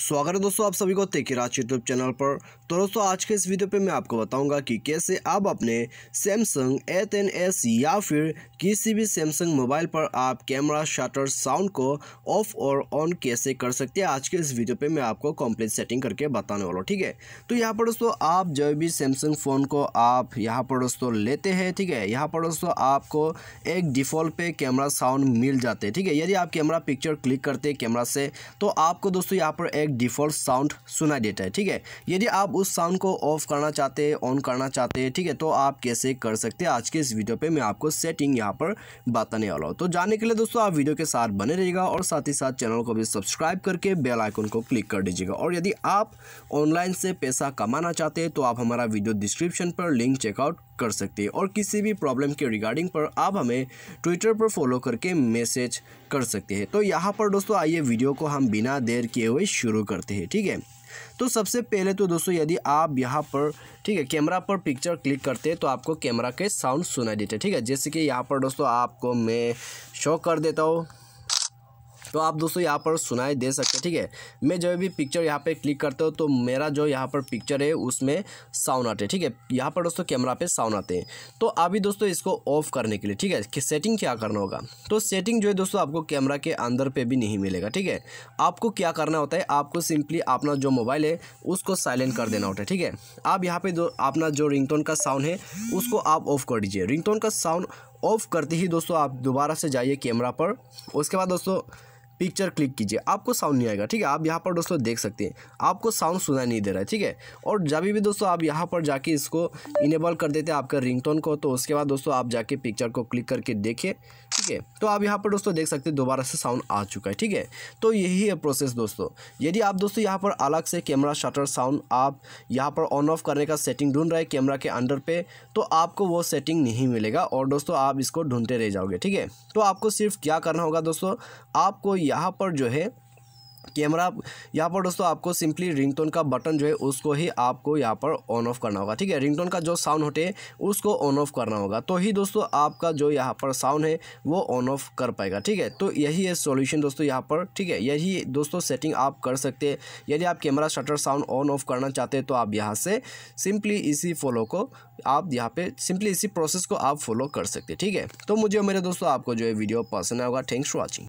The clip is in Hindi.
स्वागत है दोस्तों आप सभी को तेकी यूट्यूब चैनल पर तो दोस्तों आज के इस वीडियो पे मैं आपको बताऊंगा कि कैसे आप अपने सैमसंग ए टेन एस या फिर किसी भी सैमसंग मोबाइल पर आप कैमरा शटर साउंड को ऑफ और ऑन कैसे कर सकते हैं आज के इस वीडियो पे मैं आपको कॉम्प्लीट सेटिंग करके बताने वाला हूँ ठीक है तो यहाँ पर दोस्तों आप जो भी सैमसंग फ़ोन को आप यहाँ पर दोस्तों लेते हैं ठीक है यहाँ पर दोस्तों आपको एक डिफ़ॉल्ट पे कैमरा साउंड मिल जाते हैं ठीक है यदि आप कैमरा पिक्चर क्लिक करते हैं कैमरा से तो आपको दोस्तों यहाँ पर एक डिफ़ॉल्ट साउंड सुनाई देता है ठीक है यदि आप उस साउंड को ऑफ करना चाहते हैं ऑन करना चाहते हैं ठीक है तो आप कैसे कर सकते हैं आज के इस वीडियो पे मैं आपको सेटिंग यहाँ पर बताने वाला हूँ तो जाने के लिए दोस्तों आप वीडियो के साथ बने रहिएगा और साथ ही साथ चैनल को भी सब्सक्राइब करके बेल आइकन को क्लिक कर दीजिएगा और यदि आप ऑनलाइन से पैसा कमाना चाहते हैं तो आप हमारा वीडियो डिस्क्रिप्शन पर लिंक चेकआउट कर सकते हैं और किसी भी प्रॉब्लम के रिगार्डिंग पर आप हमें ट्विटर पर फॉलो करके मैसेज कर सकते हैं तो यहाँ पर दोस्तों आइए वीडियो को हम बिना देर किए हुए शुरू करते हैं ठीक है तो सबसे पहले तो दोस्तों यदि आप यहाँ पर ठीक है कैमरा पर पिक्चर क्लिक करते हैं तो आपको कैमरा के साउंड सुनाई देते हैं ठीक है जैसे कि यहाँ पर दोस्तों आपको मैं शो कर देता हूँ तो आप दोस्तों यहाँ पर सुनाई दे सकते हैं ठीक है मैं जब भी पिक्चर यहाँ पर क्लिक करता हूँ तो मेरा जो यहाँ पर पिक्चर है उसमें साउंड आते हैं ठीक है यहाँ पर दोस्तों कैमरा पे साउंड आते हैं तो अभी दोस्तों इसको ऑफ करने के लिए ठीक है कि सेटिंग क्या करना होगा तो सेटिंग जो है दोस्तों आपको कैमरा के अंदर पर भी नहीं मिलेगा ठीक है आपको क्या करना होता है आपको सिंपली अपना जो मोबाइल है उसको साइलेंट कर देना होता है ठीक है आप यहाँ पर दो अपना जो रिंग का साउंड है उसको आप ऑफ कर दीजिए रिंग का साउंड ऑफ करते ही दोस्तों आप दोबारा से जाइए कैमरा पर उसके बाद दोस्तों पिक्चर क्लिक कीजिए आपको साउंड नहीं आएगा ठीक है आप यहाँ पर दोस्तों देख सकते हैं आपको साउंड सुना नहीं दे रहा है ठीक है और जब भी दोस्तों आप यहाँ पर जाके इसको इनेबल कर देते हैं आपका रिंगटोन को तो उसके बाद दोस्तों आप जाके पिक्चर को क्लिक करके देखिए ठीक है तो आप यहाँ पर दोस्तों देख सकते हैं दोबारा से साउंड आ चुका है ठीक है तो यही है प्रोसेस दोस्तों यदि आप दोस्तों यहाँ पर अलग से कैमरा शटर साउंड आप यहाँ पर ऑन ऑफ करने का सेटिंग ढूंढ रहे कैमरा के अंडर पे तो आपको वो सेटिंग नहीं मिलेगा और दोस्तों आप इसको ढूंढते रह जाओगे ठीक है तो आपको सिर्फ क्या करना होगा दोस्तों आपको यहाँ पर जो है कैमरा यहाँ पर दोस्तों आपको सिंपली रिंगटोन का बटन जो है उसको ही आपको यहाँ पर ऑन ऑफ करना होगा ठीक है रिंगटोन का जो साउंड होते हैं उसको ऑन ऑफ करना होगा तो ही दोस्तों आपका जो यहाँ पर साउंड है वो ऑन ऑफ कर पाएगा ठीक है तो यही है सॉल्यूशन दोस्तों यहाँ पर ठीक है यही दोस्तों सेटिंग आप कर सकते हैं यदि आप camera shutter sound on off करना चाहते हैं तो आप यहाँ से सिंपली इसी फॉलो को आप यहाँ पर सिंपली इसी प्रोसेस को आप फॉलो कर सकते हैं ठीक है तो मुझे मेरे दोस्तों आपको जो है वीडियो पसंद आएगा थैंक्स फॉर वॉचिंग